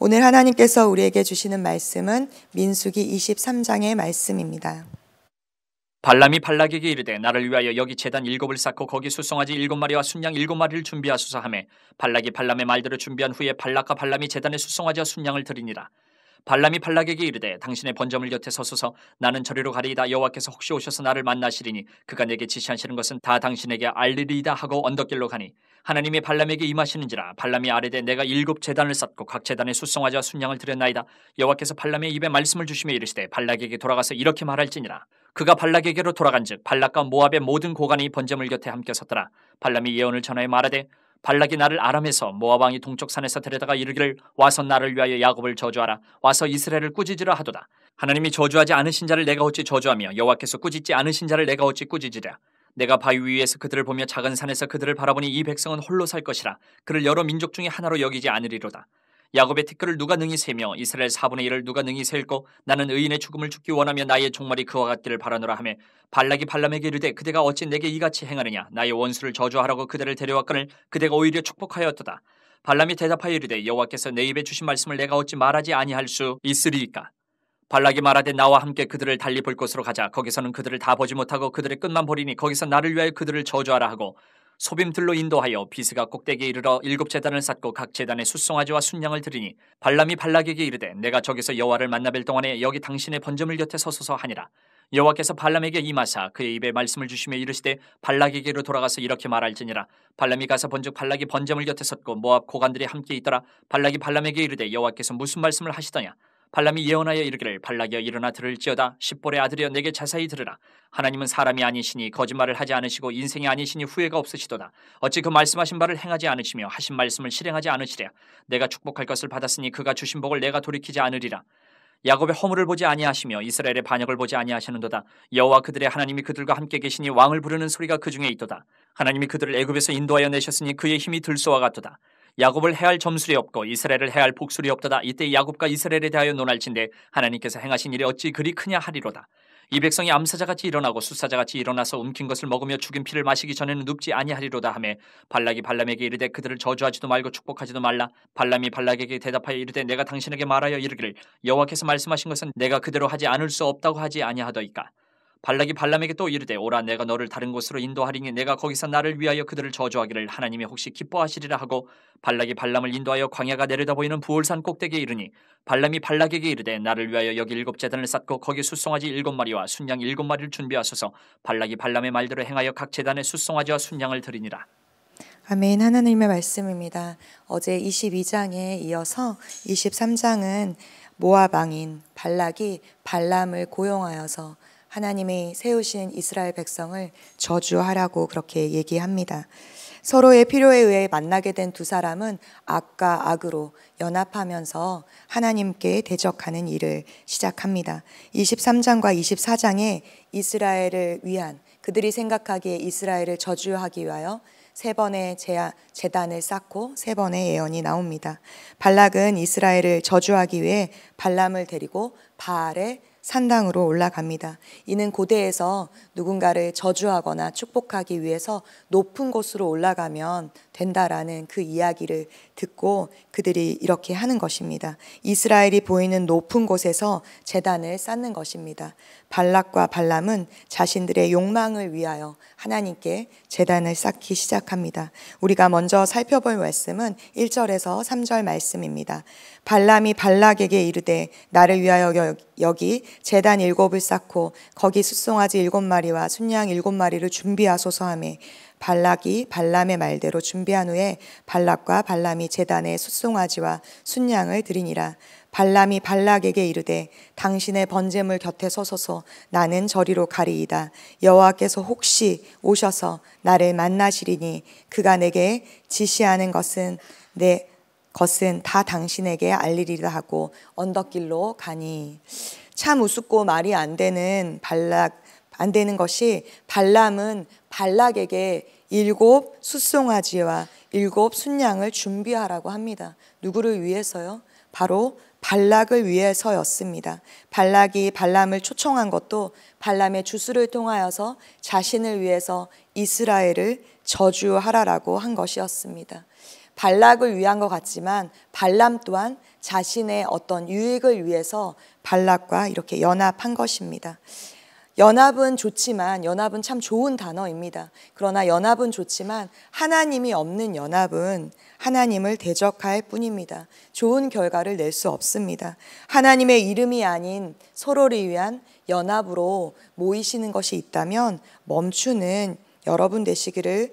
오늘 하나님께서 우리에게 주시는 말씀은 민수기 23장의 말씀입니다. 발람이 발락에게 이르되 나를 위하여 여기 재단 일곱을 쌓고 거기 수송아지 일곱 마리와 순양 일곱 마리를 준비하소서 하매 발락이 발람의 말들을 준비한 후에 발락과 발람이 재단에 수송아지와 순양을 드리니라 발람이 발락에게 이르되 당신의 번점을 곁에 서소서 나는 저리로 가리이다 여호와께서 혹시 오셔서 나를 만나시리니 그가 내게 지시하시는 것은 다 당신에게 알리리이다 하고 언덕길로 가니 하나님이 발람에게 임하시는지라 발람이 아래되 내가 일곱 재단을 쌓고 각 재단에 수송하자 순양을 드렸나이다 여호와께서 발람의 입에 말씀을 주시며 이르시되 발락에게 돌아가서 이렇게 말할지니라 그가 발락에게로 돌아간즉 발락과 모압의 모든 고관이 번점을 곁에 함께 섰더라 발람이 예언을 전하여 말하되 발락이 나를 아람에서 모아방이 동쪽 산에서 데려다가 이르기를 와서 나를 위하여 야곱을 저주하라 와서 이스라엘을 꾸짖으라 하도다 하나님이 저주하지 않으신 자를 내가 어찌 저주하며 여호와께서 꾸짖지 않으신 자를 내가 어찌 꾸짖으랴 내가 바위 위에서 그들을 보며 작은 산에서 그들을 바라보니 이 백성은 홀로 살 것이라 그를 여러 민족 중에 하나로 여기지 않으리로다 야곱의 티끌을 누가 능히 세며 이스라엘 4분의 1을 누가 능히 세일꼬 나는 의인의 죽음을 죽기 원하며 나의 종말이 그와 같기를 바라노라 하며 발락이 발람에게 이르되 그대가 어찌 내게 이같이 행하느냐 나의 원수를 저주하라고 그대를 데려왔거늘 그대가 오히려 축복하였도다 발람이 대답하여 이르되 여호와께서 내 입에 주신 말씀을 내가 어찌 말하지 아니할 수 있으리이까 발락이 말하되 나와 함께 그들을 달리 볼 곳으로 가자 거기서는 그들을 다 보지 못하고 그들의 끝만 보리니 거기서 나를 위하여 그들을 저주하라 하고 소빔들로 인도하여 비스가 꼭대기에 이르러 일곱 재단을 쌓고 각재단의 숫송아지와 순양을 들이니 발람이 발락에게 이르되 내가 저기서 여호와를 만나뵐 동안에 여기 당신의 번제물 곁에 서소서 하니라 여호와께서 발람에게 임하사 그의 입에 말씀을 주시며 이르시되 발락에게로 돌아가서 이렇게 말할지니라 발람이 가서 본즉 발락이 번제물 곁에 섰고 모압 고관들이 함께 있더라 발락이 발람에게 이르되 여호와께서 무슨 말씀을 하시더냐 발람이 예언하여 이르기를 발락이여 일어나 들을지어다 십볼의 아들이여 내게 자세히 들으라 하나님은 사람이 아니시니 거짓말을 하지 않으시고 인생이 아니시니 후회가 없으시도다 어찌 그 말씀하신 바를 행하지 않으시며 하신 말씀을 실행하지 않으시랴 내가 축복할 것을 받았으니 그가 주신 복을 내가 돌이키지 않으리라 야곱의 허물을 보지 아니하시며 이스라엘의 반역을 보지 아니하시는도다 여호와 그들의 하나님이 그들과 함께 계시니 왕을 부르는 소리가 그 중에 있도다 하나님이 그들을 애굽에서 인도하여 내셨으니 그의 힘이 들소와 같도다 야곱을 해할 점술이 없고 이스라엘을 해할 복술이 없도다. 이때 야곱과 이스라엘에 대하여 논할진대 하나님께서 행하신 일이 어찌 그리 크냐 하리로다. 이 백성이 암사자같이 일어나고 수사자같이 일어나서 움킨 것을 먹으며 죽인 피를 마시기 전에는 눕지 아니하리로다 하매 발락이 발람에게 이르되 그들을 저주하지도 말고 축복하지도 말라 발람이 발락에게 대답하여 이르되 내가 당신에게 말하여 이르기를 여호와께서 말씀하신 것은 내가 그대로 하지 않을 수 없다고 하지 아니하더이까 발락이 발람에게 또 이르되 오라 내가 너를 다른 곳으로 인도하리니 내가 거기서 나를 위하여 그들을 저주하기를 하나님이 혹시 기뻐하시리라 하고 발락이 발람을 인도하여 광야가 내려다보이는 부올산 꼭대기에 이르니 발람이 발락에게 이르되 나를 위하여 여기 일곱 재단을 쌓고 거기 수송아지 일곱 마리와 순양 일곱 마리를 준비하소서 발락이 발람의 말대로 행하여 각 재단에 수송아지와 순양을 드리니라. 아멘 하나님의 말씀입니다. 어제 22장에 이어서 23장은 모아방인 발락이 발람을 고용하여서 하나님이 세우신 이스라엘 백성을 저주하라고 그렇게 얘기합니다. 서로의 필요에 의해 만나게 된 두 사람은 악과 악으로 연합하면서 하나님께 대적하는 일을 시작합니다. 23장과 24장에 이스라엘을 위한 그들이 생각하기에 이스라엘을 저주하기 위하여 세 번의 재단을 쌓고 세 번의 예언이 나옵니다. 발락은 이스라엘을 저주하기 위해 발람을 데리고 바알에 산당으로 올라갑니다. 이는 고대에서 누군가를 저주하거나 축복하기 위해서 높은 곳으로 올라가면 된다라는 그 이야기를 듣고 그들이 이렇게 하는 것입니다. 이스라엘이 보이는 높은 곳에서 재단을 쌓는 것입니다. 발락과 발람은 자신들의 욕망을 위하여 하나님께 재단을 쌓기 시작합니다. 우리가 먼저 살펴볼 말씀은 1절에서 3절 말씀입니다. 발람이 발락에게 이르되 나를 위하여 여기 재단 일곱을 쌓고 거기 숫송아지 일곱 마리와 순양 일곱 마리를 준비하소서 하며 발락이 발람의 말대로 준비한 후에 발락과 발람이 재단의 숫송아지와 순양을 드리니라. 발람이 발락에게 이르되 당신의 번제물 곁에 서소서 나는 저리로 가리이다. 여호와께서 혹시 오셔서 나를 만나시리니 그가 내게 지시하는 것은 내 것은 다 당신에게 알리리라 하고 언덕길로 가니 참 우습고 말이 안 되는 발락 안 되는 것이 발람은 발락에게 일곱 숫송아지와 일곱 순양을 준비하라고 합니다. 누구를 위해서요? 바로 발락을 위해서였습니다. 발락이 발람을 초청한 것도 발람의 주수를 통하여서 자신을 위해서 이스라엘을 저주하라라고 한 것이었습니다. 발락을 위한 것 같지만 발람 또한 자신의 어떤 유익을 위해서 발락과 이렇게 연합한 것입니다. 연합은 좋지만 연합은 참 좋은 단어입니다. 그러나 연합은 좋지만 하나님이 없는 연합은 하나님을 대적할 뿐입니다. 좋은 결과를 낼 수 없습니다. 하나님의 이름이 아닌 서로를 위한 연합으로 모이시는 것이 있다면 멈추는 여러분 되시기를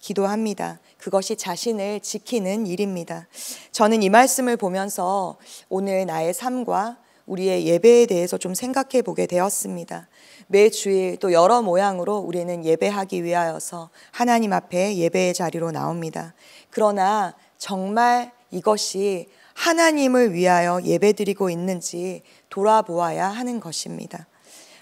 기도합니다. 그것이 자신을 지키는 일입니다. 저는 이 말씀을 보면서 오늘 나의 삶과 우리의 예배에 대해서 좀 생각해 보게 되었습니다. 매 주일 또 여러 모양으로 우리는 예배하기 위하여서 하나님 앞에 예배의 자리로 나옵니다. 그러나 정말 이것이 하나님을 위하여 예배드리고 있는지 돌아보아야 하는 것입니다.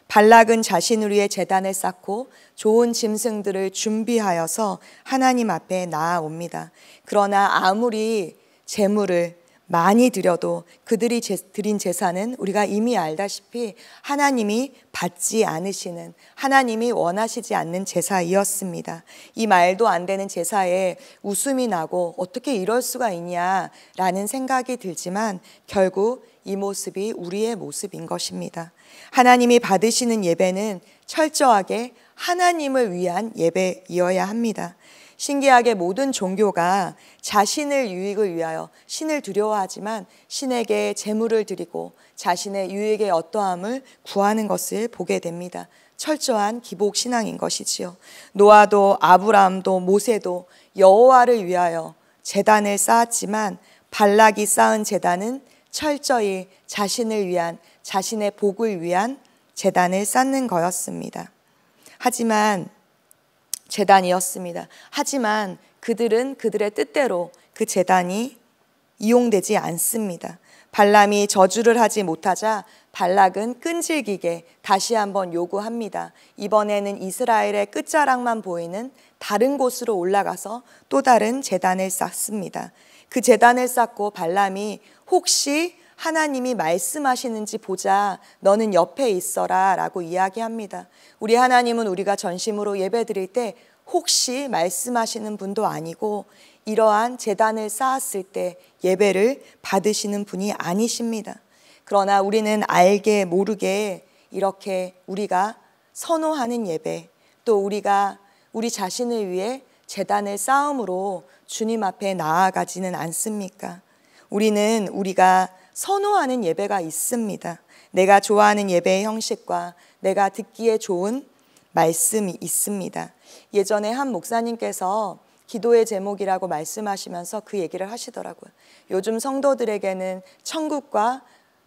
발락은 자신을 위해 재단을 쌓고 좋은 짐승들을 준비하여서 하나님 앞에 나아옵니다. 그러나 아무리 재물을 많이 드려도 그들이 제, 드린 제사는 우리가 이미 알다시피 하나님이 받지 않으시는 하나님이 원하시지 않는 제사이었습니다. 이 말도 안 되는 제사에 웃음이 나고 어떻게 이럴 수가 있냐라는 생각이 들지만 결국 이 모습이 우리의 모습인 것입니다. 하나님이 받으시는 예배는 철저하게 하나님을 위한 예배이어야 합니다. 신기하게 모든 종교가 자신을 유익을 위하여 신을 두려워하지만 신에게 재물을 드리고 자신의 유익의 어떠함을 구하는 것을 보게 됩니다. 철저한 기복 신앙인 것이지요. 노아도 아브라함도 모세도 여호와를 위하여 재단을 쌓았지만 발락이 쌓은 재단은 철저히 자신을 위한 자신의 복을 위한 재단을 쌓는 거였습니다. 하지만 재단이었습니다. 하지만 그들은 그들의 뜻대로 그 재단이 이용되지 않습니다. 발람이 저주를 하지 못하자 발락은 끈질기게 다시 한번 요구합니다. 이번에는 이스라엘의 끝자락만 보이는 다른 곳으로 올라가서 또 다른 재단을 쌓습니다. 그 재단을 쌓고 발람이 혹시 하나님이 말씀하시는지 보자. 너는 옆에 있어라. 라고 이야기합니다. 우리 하나님은 우리가 전심으로 예배 드릴 때 혹시 말씀하시는 분도 아니고 이러한 재단을 쌓았을 때 예배를 받으시는 분이 아니십니다. 그러나 우리는 알게 모르게 이렇게 우리가 선호하는 예배 또 우리가 우리 자신을 위해 재단을 쌓음으로 주님 앞에 나아가지는 않습니까? 우리는 우리가 선호하는 예배가 있습니다. 내가 좋아하는 예배의 형식과 내가 듣기에 좋은 말씀이 있습니다. 예전에 한 목사님께서 기도의 제목이라고 말씀하시면서 그 얘기를 하시더라고요. 요즘 성도들에게는 천국과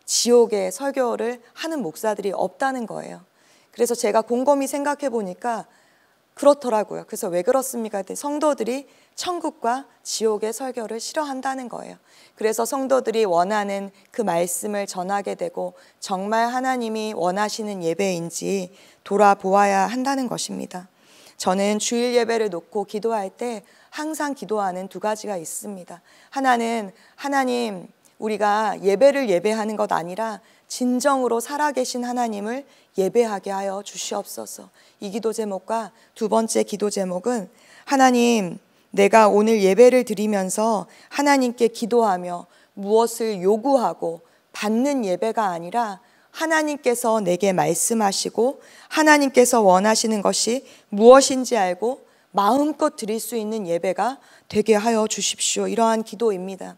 지옥의 설교를 하는 목사들이 없다는 거예요. 그래서 제가 곰곰이 생각해 보니까 그렇더라고요. 그래서 왜 그렇습니까? 성도들이 천국과 지옥의 설교를 싫어한다는 거예요. 그래서 성도들이 원하는 그 말씀을 전하게 되고 정말 하나님이 원하시는 예배인지 돌아보아야 한다는 것입니다. 저는 주일 예배를 놓고 기도할 때 항상 기도하는 두 가지가 있습니다. 하나는 하나님 우리가 예배를 예배하는 것 아니라 진정으로 살아계신 하나님을 예배하게 하여 주시옵소서. 이 기도 제목과 두 번째 기도 제목은 하나님, 내가 오늘 예배를 드리면서 하나님께 기도하며 무엇을 요구하고 받는 예배가 아니라 하나님께서 내게 말씀하시고 하나님께서 원하시는 것이 무엇인지 알고 마음껏 드릴 수 있는 예배가 되게 하여 주십시오. 이러한 기도입니다.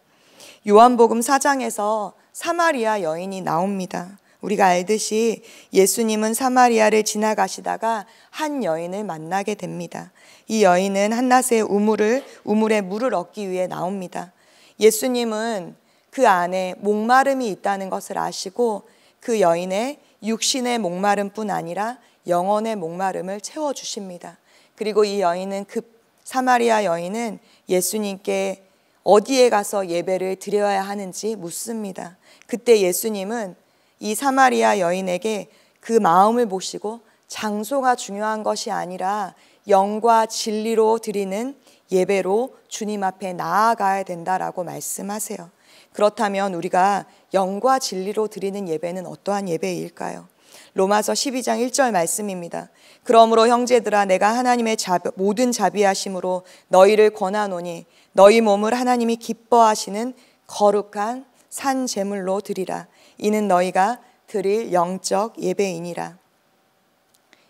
요한복음 4장에서 사마리아 여인이 나옵니다. 우리가 알듯이 예수님은 사마리아를 지나가시다가 한 여인을 만나게 됩니다. 이 여인은 한낮에 우물을 우물에 물을 얻기 위해 나옵니다. 예수님은 그 안에 목마름이 있다는 것을 아시고 그 여인의 육신의 목마름뿐 아니라 영혼의 목마름을 채워 주십니다. 그리고 이 여인은 급 그 사마리아 여인은 예수님께 어디에 가서 예배를 드려야 하는지 묻습니다. 그때 예수님은 이 사마리아 여인에게 그 마음을 보시고 장소가 중요한 것이 아니라 영과 진리로 드리는 예배로 주님 앞에 나아가야 된다라고 말씀하세요. 그렇다면 우리가 영과 진리로 드리는 예배는 어떠한 예배일까요? 로마서 12장 1절 말씀입니다. 그러므로 형제들아 내가 하나님의 자비, 모든 자비하심으로 너희를 권하노니 너희 몸을 하나님이 기뻐하시는 거룩한 산 제물로 드리라. 이는 너희가 드릴 영적 예배이니라.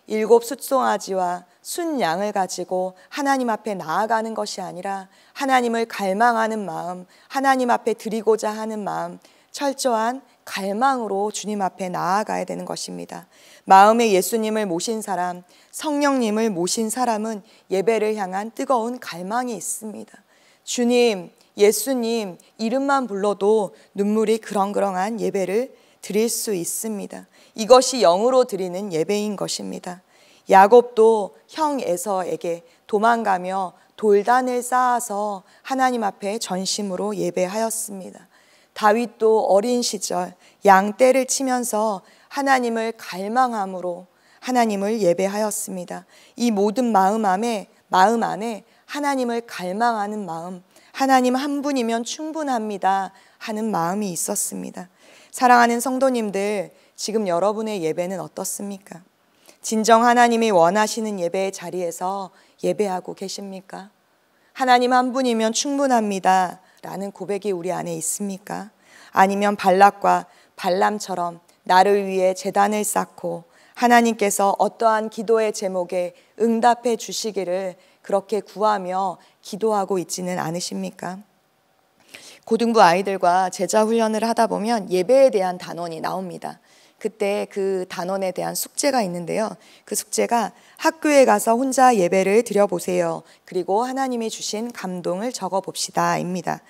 일곱 숫송아지와 순양을 가지고 하나님 앞에 나아가는 것이 아니라 하나님을 갈망하는 마음, 하나님 앞에 드리고자 하는 마음, 철저한 갈망으로 주님 앞에 나아가야 되는 것입니다. 마음에 예수님을 모신 사람, 성령님을 모신 사람은 예배를 향한 뜨거운 갈망이 있습니다. 주님, 예수님 이름만 불러도 눈물이 그렁그렁한 예배를 드릴 수 있습니다. 이것이 영으로 드리는 예배인 것입니다. 야곱도 형 에서에게 도망가며 돌단을 쌓아서 하나님 앞에 전심으로 예배하였습니다. 다윗도 어린 시절 양떼를 치면서 하나님을 갈망함으로 하나님을 예배하였습니다. 이 모든 마음 안에 마음 안에 하나님을 갈망하는 마음, 하나님 한 분이면 충분합니다 하는 마음이 있었습니다. 사랑하는 성도님들, 지금 여러분의 예배는 어떻습니까? 진정 하나님이 원하시는 예배의 자리에서 예배하고 계십니까? 하나님 한 분이면 충분합니다. 라는 고백이 우리 안에 있습니까? 아니면 발락과 발람처럼 나를 위해 재단을 쌓고 하나님께서 어떠한 기도의 제목에 응답해 주시기를 그렇게 구하며 기도하고 있지는 않으십니까? 고등부 아이들과 제자 훈련을 하다 보면 예배에 대한 단원이 나옵니다. 그때 그 단원에 대한 숙제가 있는데요. 그 숙제가 학교에 가서 혼자 예배를 드려보세요. 그리고 하나님이 주신 감동을 적어봅시다. 입니다.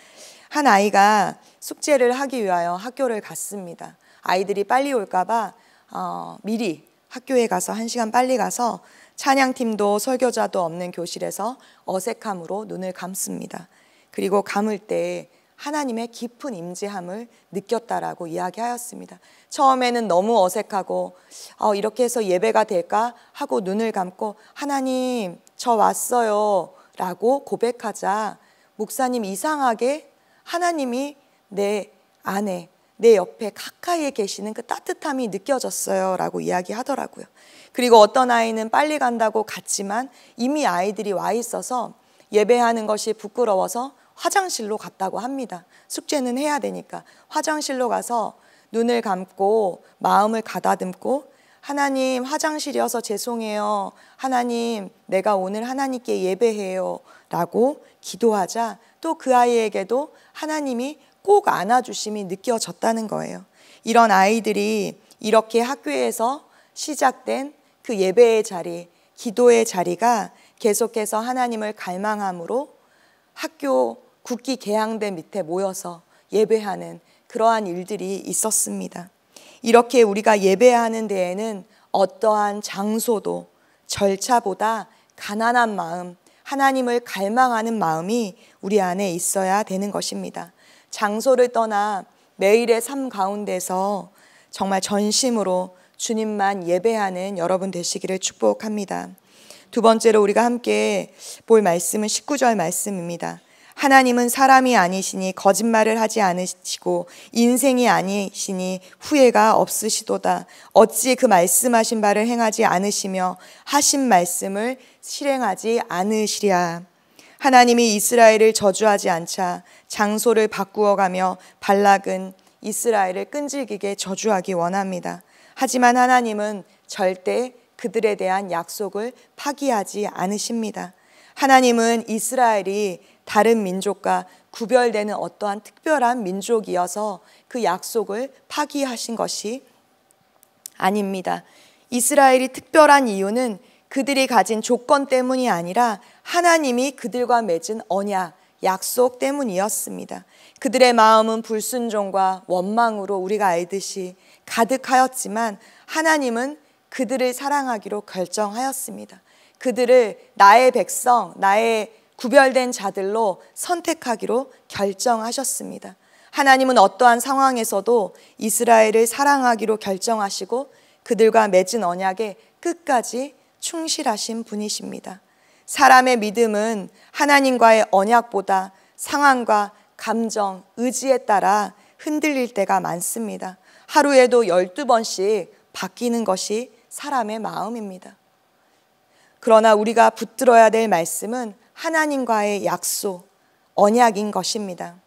한 아이가 숙제를 하기 위하여 학교를 갔습니다. 아이들이 빨리 올까봐 어, 미리 학교에 가서 한 시간 빨리 가서 찬양팀도 설교자도 없는 교실에서 어색함으로 눈을 감습니다. 그리고 감을 때 하나님의 깊은 임재함을 느꼈다라고 이야기하였습니다. 처음에는 너무 어색하고 어, 이렇게 해서 예배가 될까 하고 눈을 감고 하나님 저 왔어요 라고 고백하자 목사님 이상하게 하나님이 내 안에 내 옆에 가까이에 계시는 그 따뜻함이 느껴졌어요 라고 이야기하더라고요. 그리고 어떤 아이는 빨리 간다고 갔지만 이미 아이들이 와 있어서 예배하는 것이 부끄러워서 화장실로 갔다고 합니다. 숙제는 해야 되니까 화장실로 가서 눈을 감고 마음을 가다듬고 하나님 화장실이어서 죄송해요. 하나님 내가 오늘 하나님께 예배해요. 라고 기도하자 또 그 아이에게도 하나님이 꼭 안아주심이 느껴졌다는 거예요. 이런 아이들이 이렇게 학교에서 시작된 그 예배의 자리, 기도의 자리가 계속해서 하나님을 갈망함으로 학교 국기 개항대 밑에 모여서 예배하는 그러한 일들이 있었습니다. 이렇게 우리가 예배하는 데에는 어떠한 장소도 절차보다 가난한 마음, 하나님을 갈망하는 마음이 우리 안에 있어야 되는 것입니다. 장소를 떠나 매일의 삶 가운데서 정말 전심으로 주님만 예배하는 여러분 되시기를 축복합니다. 두 번째로 우리가 함께 볼 말씀은 19절 말씀입니다. 하나님은 사람이 아니시니 거짓말을 하지 않으시고 인생이 아니시니 후회가 없으시도다. 어찌 그 말씀하신 바를 행하지 않으시며 하신 말씀을 실행하지 않으시랴. 하나님이 이스라엘을 저주하지 않자 장소를 바꾸어 가며 발락은 이스라엘을 끈질기게 저주하기 원합니다. 하지만 하나님은 절대 그들에 대한 약속을 파기하지 않으십니다. 하나님은 이스라엘이 다른 민족과 구별되는 어떠한 특별한 민족이어서 그 약속을 파기하신 것이 아닙니다. 이스라엘이 특별한 이유는 그들이 가진 조건 때문이 아니라 하나님이 그들과 맺은 언약, 약속 때문이었습니다. 그들의 마음은 불순종과 원망으로 우리가 알듯이 가득하였지만 하나님은 그들을 사랑하기로 결정하였습니다. 그들을 나의 백성, 나의 구별된 자들로 선택하기로 결정하셨습니다. 하나님은 어떠한 상황에서도 이스라엘을 사랑하기로 결정하시고 그들과 맺은 언약에 끝까지 충실하신 분이십니다. 사람의 믿음은 하나님과의 언약보다 상황과 감정, 의지에 따라 흔들릴 때가 많습니다. 하루에도 12번씩 바뀌는 것이 사람의 마음입니다. 그러나 우리가 붙들어야 될 말씀은 하나님과의 약속, 언약인 것입니다.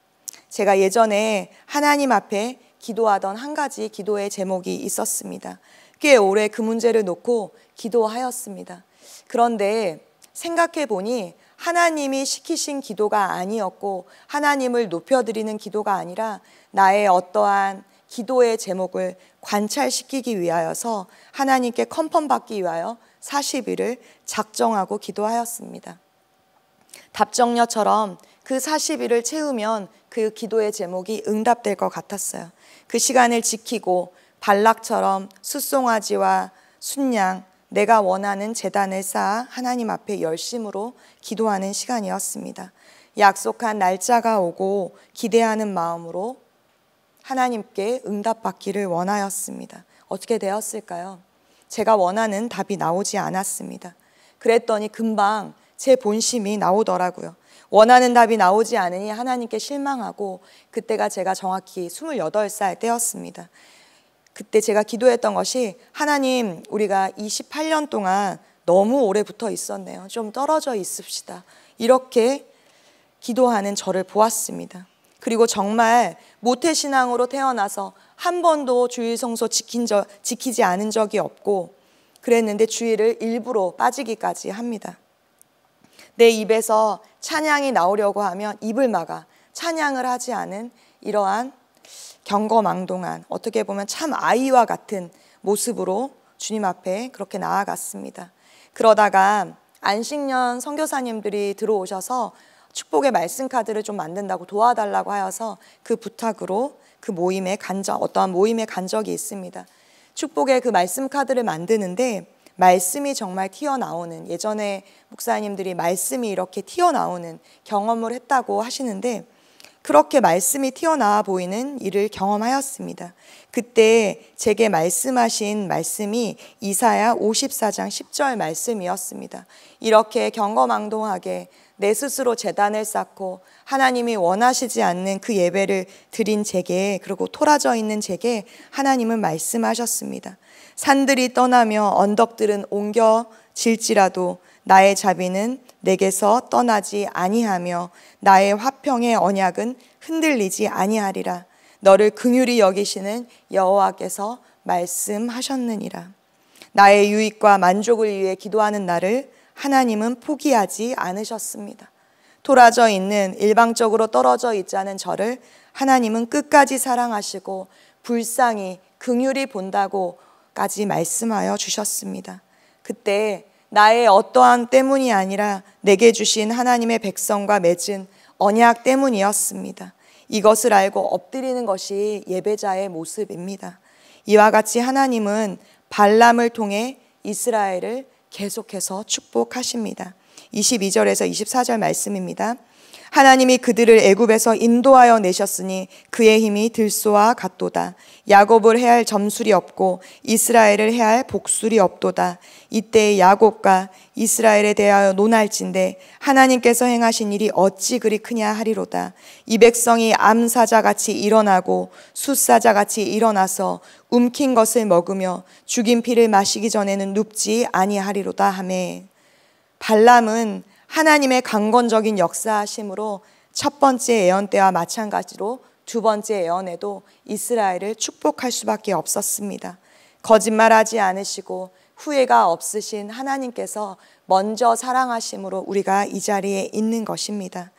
제가 예전에 하나님 앞에 기도하던 한 가지 기도의 제목이 있었습니다. 꽤 오래 그 문제를 놓고 기도하였습니다. 그런데 생각해 보니 하나님이 시키신 기도가 아니었고 하나님을 높여드리는 기도가 아니라 나의 어떠한 기도의 제목을 관찰시키기 위하여서 하나님께 컨펌받기 위하여 40일을 작정하고 기도하였습니다. 답정녀처럼 그 40일을 채우면 그 기도의 제목이 응답될 것 같았어요. 그 시간을 지키고 발락처럼 숫송아지와 순양 내가 원하는 재단을 쌓아 하나님 앞에 열심으로 기도하는 시간이었습니다. 약속한 날짜가 오고 기대하는 마음으로 하나님께 응답받기를 원하였습니다. 어떻게 되었을까요? 제가 원하는 답이 나오지 않았습니다. 그랬더니 금방 제 본심이 나오더라고요. 원하는 답이 나오지 않으니 하나님께 실망하고 그때가 제가 정확히 28살 때였습니다. 그때 제가 기도했던 것이 하나님 우리가 28년 동안 너무 오래 붙어 있었네요. 좀 떨어져 있읍시다. 이렇게 기도하는 저를 보았습니다. 그리고 정말 모태신앙으로 태어나서 한 번도 주일 성소 지킨 저, 지키지 않은 적이 없고 그랬는데 주일을 일부러 빠지기까지 합니다. 내 입에서 찬양이 나오려고 하면 입을 막아 찬양을 하지 않은 이러한 경거망동한 어떻게 보면 참 아이와 같은 모습으로 주님 앞에 그렇게 나아갔습니다. 그러다가 안식년 선교사님들이 들어오셔서 축복의 말씀 카드를 좀 만든다고 도와달라고 하여서 그 부탁으로 그 모임에 간 적, 어떠한 모임에 간 적이 있습니다. 축복의 그 말씀 카드를 만드는데 말씀이 정말 튀어나오는 예전에 목사님들이 말씀이 이렇게 튀어나오는 경험을 했다고 하시는데 그렇게 말씀이 튀어나와 보이는 일을 경험하였습니다. 그때 제게 말씀하신 말씀이 이사야 54장 10절 말씀이었습니다. 이렇게 경거망동하게 내 스스로 재단을 쌓고 하나님이 원하시지 않는 그 예배를 드린 제게 그리고 토라져 있는 제게 하나님은 말씀하셨습니다. 산들이 떠나며 언덕들은 옮겨질지라도 나의 자비는 내게서 떠나지 아니하며 나의 화평의 언약은 흔들리지 아니하리라. 너를 긍휼히 여기시는 여호와께서 말씀하셨느니라. 나의 유익과 만족을 위해 기도하는 나를 하나님은 포기하지 않으셨습니다. 돌아져 있는 일방적으로 떨어져 있지 않 저를 하나님은 끝까지 사랑하시고 불쌍히 긍휼히 본다고까지 말씀하여 주셨습니다. 그때 나의 어떠한 때문이 아니라 내게 주신 하나님의 백성과 맺은 언약 때문이었습니다. 이것을 알고 엎드리는 것이 예배자의 모습입니다. 이와 같이 하나님은 발람을 통해 이스라엘을 계속해서 축복하십니다. 22절에서 24절 말씀입니다. 하나님이 그들을 애굽에서 인도하여 내셨으니 그의 힘이 들소와 같도다. 야곱을 해할 점술이 없고 이스라엘을 해할 복술이 없도다. 이때 야곱과 이스라엘에 대하여 논할진대 하나님께서 행하신 일이 어찌 그리 크냐 하리로다. 이 백성이 암사자 같이 일어나고 숫사자 같이 일어나서 움킨 것을 먹으며 죽인 피를 마시기 전에는 눕지 아니하리로다 하매. 발람은 하나님의 강건적인 역사하심으로 첫 번째 예언 때와 마찬가지로 두 번째 예언에도 이스라엘을 축복할 수밖에 없었습니다. 거짓말하지 않으시고 후회가 없으신 하나님께서 먼저 사랑하심으로 우리가 이 자리에 있는 것입니다.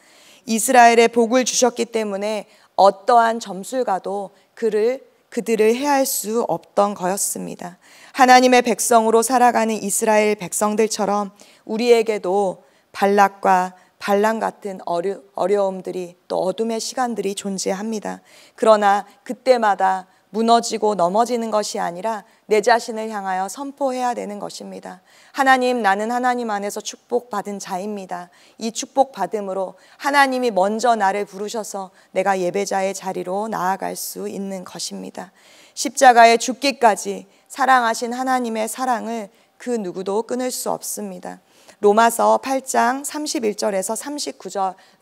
이스라엘에 복을 주셨기 때문에 어떠한 점술가도 그를 그들을 해할 수 없던 거였습니다. 하나님의 백성으로 살아가는 이스라엘 백성들처럼 우리에게도 반락과 반란 같은 어려, 어려움들이 또 어둠의 시간들이 존재합니다. 그러나 그때마다 무너지고 넘어지는 것이 아니라 내 자신을 향하여 선포해야 되는 것입니다. 하나님, 나는 하나님 안에서 축복받은 자입니다. 이 축복받음으로 하나님이 먼저 나를 부르셔서 내가 예배자의 자리로 나아갈 수 있는 것입니다. 십자가에 죽기까지 사랑하신 하나님의 사랑을 그 누구도 끊을 수 없습니다. 로마서 8장 31절에서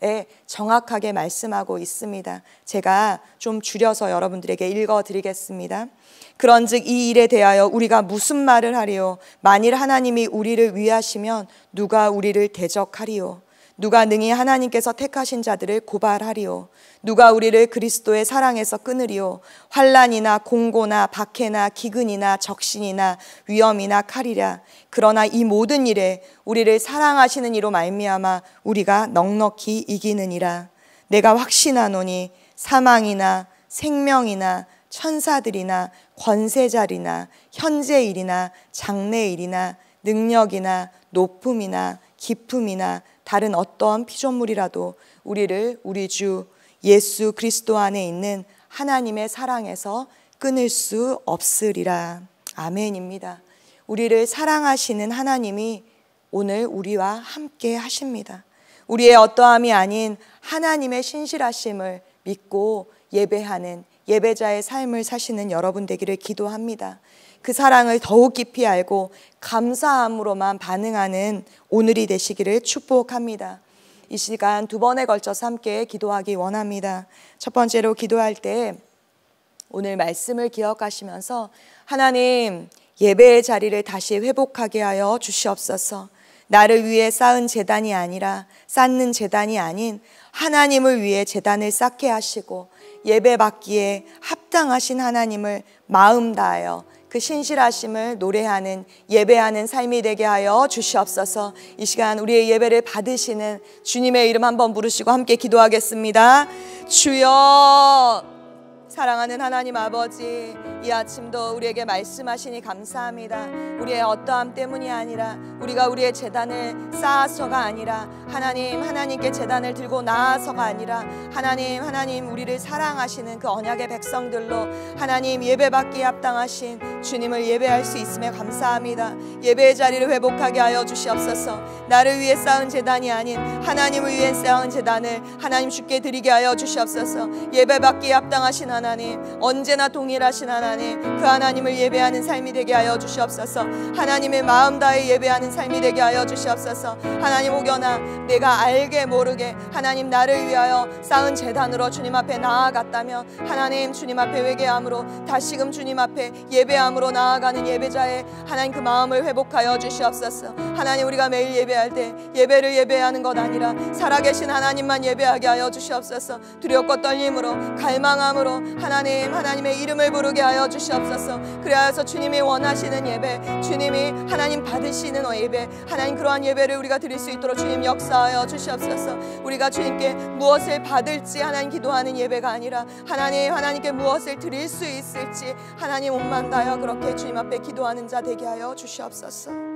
39절에 정확하게 말씀하고 있습니다. 제가 좀 줄여서 여러분들에게 읽어 드리겠습니다. 그런즉 이 일에 대하여 우리가 무슨 말을 하리요 만일 하나님이 우리를 위하시면 누가 우리를 대적하리요 누가 능히 하나님께서 택하신 자들을 고발하리요 누가 우리를 그리스도의 사랑에서 끊으리요 환란이나 공고나 박해나 기근이나 적신이나 위험이나 칼이라 그러나 이 모든 일에 우리를 사랑하시는 이로 말미암아 우리가 넉넉히 이기는이라 내가 확신하노니 사망이나 생명이나 천사들이나 권세자리나 현재 일이나 장래 일이나 능력이나 높음이나 기품이나 다른 어떤 피조물이라도 우리를 우리 주 예수 그리스도 안에 있는 하나님의 사랑에서 끊을 수 없으리라. 아멘입니다. 우리를 사랑하시는 하나님이 오늘 우리와 함께 하십니다. 우리의 어떠함이 아닌 하나님의 신실하심을 믿고 예배하는 예배자의 삶을 사시는 여러분 되기를 기도합니다. 그 사랑을 더욱 깊이 알고 감사함으로만 반응하는 오늘이 되시기를 축복합니다. 이 시간 두 번에 걸쳐서 함께 기도하기 원합니다. 첫 번째로 기도할 때 오늘 말씀을 기억하시면서 하나님 예배의 자리를 다시 회복하게 하여 주시옵소서. 나를 위해 쌓은 재단이 아니라 쌓는 재단이 아닌 하나님을 위해 재단을 쌓게 하시고 예배 받기에 합당하신 하나님을 마음 다하여 그 신실하심을 노래하는 예배하는 삶이 되게 하여 주시옵소서. 이 시간 우리의 예배를 받으시는 주님의 이름 한번 부르시고 함께 기도하겠습니다. 주여 사랑하는 하나님 아버지, 이 아침도 우리에게 말씀하시니 감사합니다. 우리의 어떠함 때문이 아니라 우리가 우리의 재단을 쌓아서가 아니라 하나님 하나님께 재단을 들고 나아서가 아니라 하나님 하나님 우리를 사랑하시는 그 언약의 백성들로 하나님 예배받기에 합당하신 주님을 예배할 수 있음에 감사합니다. 예배의 자리를 회복하게 하여 주시옵소서. 나를 위해 쌓은 재단이 아닌 하나님을 위해 쌓은 재단을 하나님 주께 드리게 하여 주시옵소서. 예배받기에 합당하신 하나님 하나님 언제나 동일하신 하나님 그 하나님을 예배하는 삶이 되게 하여 주시옵소서 하나님의 마음 다해 예배하는 삶이 되게 하여 주시옵소서 하나님 혹여나 내가 알게 모르게 하나님 나를 위하여 쌓은 재단으로 주님 앞에 나아갔다면 하나님 주님 앞에 회개함으로 다시금 주님 앞에 예배함으로 나아가는 예배자의 하나님 그 마음을 회복하여 주시옵소서 하나님 우리가 매일 예배할 때 예배를 예배하는 것 아니라 살아계신 하나님만 예배하게 하여 주시옵소서 두렵고 떨림으로 갈망함으로 하나님 하나님의 이름을 부르게 하여 주시옵소서 그래서 주님이 원하시는 예배 주님이 하나님 받으시는 어 예배 하나님 그러한 예배를 우리가 드릴 수 있도록 주님 역사하여 주시옵소서 우리가 주님께 무엇을 받을지 하나님 기도하는 예배가 아니라 하나님 하나님께 무엇을 드릴 수 있을지 하나님 온만 다여 그렇게 주님 앞에 기도하는 자 되게 하여 주시옵소서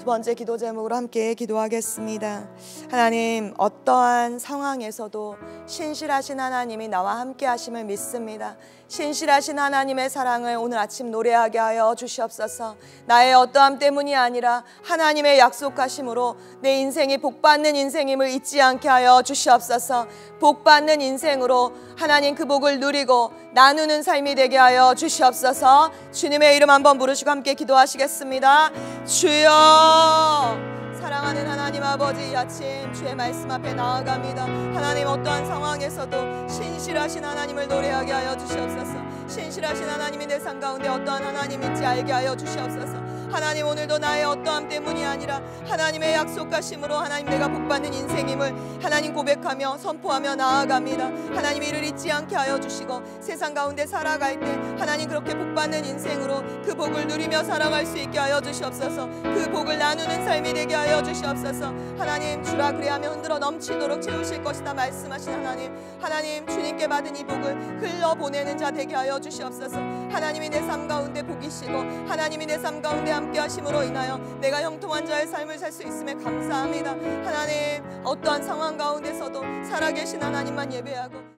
두 번째 기도 제목으로 함께 기도하겠습니다. 하나님, 어떠한 상황에서도 신실하신 하나님이 나와 함께 하심을 믿습니다. 신실하신 하나님의 사랑을 오늘 아침 노래하게 하여 주시옵소서. 나의 어떠함 때문이 아니라 하나님의 약속하심으로 내 인생이 복받는 인생임을 잊지 않게 하여 주시옵소서. 복받는 인생으로 하나님 그 복을 누리고 나누는 삶이 되게 하여 주시옵소서. 주님의 이름 한번 부르시고 함께 기도하시겠습니다. 주여! 사랑하는 하나님 아버지 이 아침 주의 말씀 앞에 나아갑니다 하나님 어떠한 상황에서도 신실하신 하나님을 노래하게 하여 주시옵소서 신실하신 하나님이 내 삶 가운데 어떠한 하나님인지 알게 하여 주시옵소서 하나님 오늘도 나의 어떠함 때문이 아니라 하나님의 약속하심으로 하나님 내가 복받는 인생임을 하나님 고백하며 선포하며 나아갑니다. 하나님 이를 잊지 않게 하여 주시고 세상 가운데 살아갈 때 하나님 그렇게 복받는 인생으로 그 복을 누리며 살아갈 수 있게 하여 주시옵소서 그 복을 나누는 삶이 되게 하여 주시옵소서 하나님 주라 그리하며 흔들어 넘치도록 채우실 것이다 말씀하신 하나님 하나님 주님께 받은 이 복을 흘러보내는 자 되게 하여 주시옵소서 하나님이 내 삶 가운데 복이시고 하나님이 내 삶 가운데 함께 하심으로 인하여 내가 형통한 자의 삶을 살 수 있음에 감사합니다. 하나님 어떠한 상황 가운데서도 살아계신 하나님만 예배하고